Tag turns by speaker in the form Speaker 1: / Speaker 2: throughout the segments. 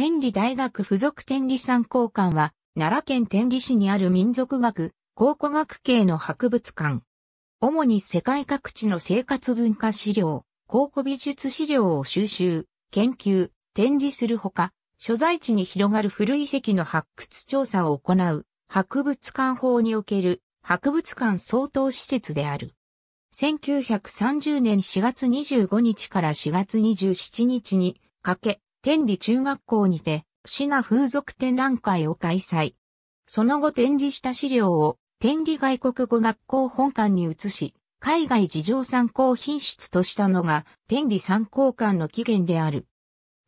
Speaker 1: 天理大学附属天理参考館は、奈良県天理市にある民族学、考古
Speaker 2: 学系の博物館。主に世界各地の生活文化資料、考古美術資料を収集、研究、展示するほか、所在地に広がる古遺跡の発掘調査を行う、博物館法における博物館相当施設である。1930年4月25日から4月27日にかけ、天理中学校にて、品風俗展覧会を開催。その後展示した資料を、天理外国語学校本館に移し、海外事情参考品質としたのが、天理参考館の起源である。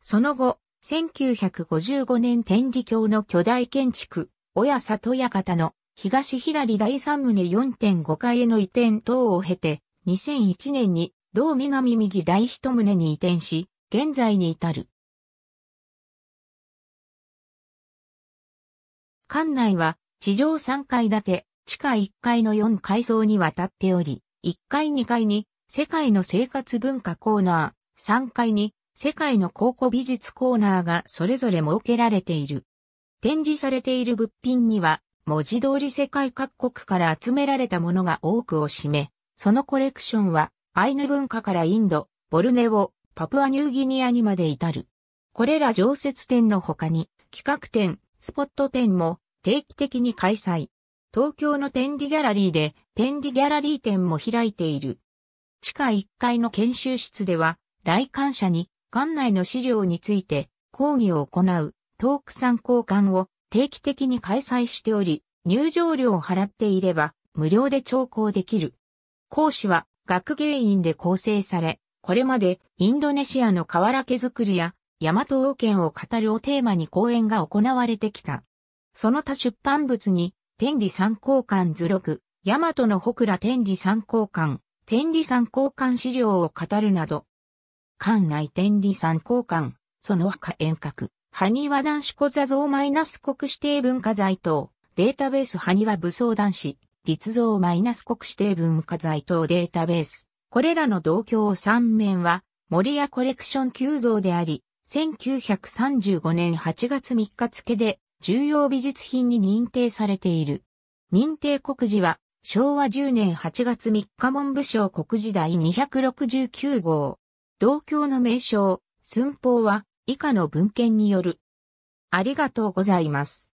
Speaker 2: その後、1955年天理教の巨大建築、親里館の東左第三棟4.5階への移転等を経て、2001年に同南右
Speaker 1: 第一棟に移転し、現在に至る。館内は地上3階建て、地下1
Speaker 2: 階の4階層にわたっており、1階2階に世界の生活文化コーナー、3階に世界の考古美術コーナーがそれぞれ設けられている。展示されている物品には、文字通り世界各国から集められたものが多くを占め、そのコレクションは、アイヌ文化からインド、ボルネオ、パプアニューギニアにまで至る。これら常設展の他に、企画展、スポット展も定期的に開催。東京の天理ギャラリーで天理ギャラリー展も開いている。地下1階の研修室では来館者に館内の資料について講義を行うトーク参考館を定期的に開催しており、入場料を払っていれば無料で聴講できる。講師は学芸員で構成され、これまでインドネシアの瓦毛作りや大和王権を語るをテーマに講演が行われてきた。その他出版物に、天理参考官図録、大和のほくら天理参考官、天理参考官資料を語るなど、館内天理参考官、その他遠隔、埴輪男子小座像マイナス国指定文化財等、データベース埴輪武装男子、立像マイナス国指定文化財等データベース。これらの同郷三面は、森屋コレクション急増であり、1935年8月3日付で重要美術品に認定されている。認定告示は昭和10年8月3日文部省告示第269号。
Speaker 1: 同郷の名称、寸法は以下の文献による。ありがとうございます。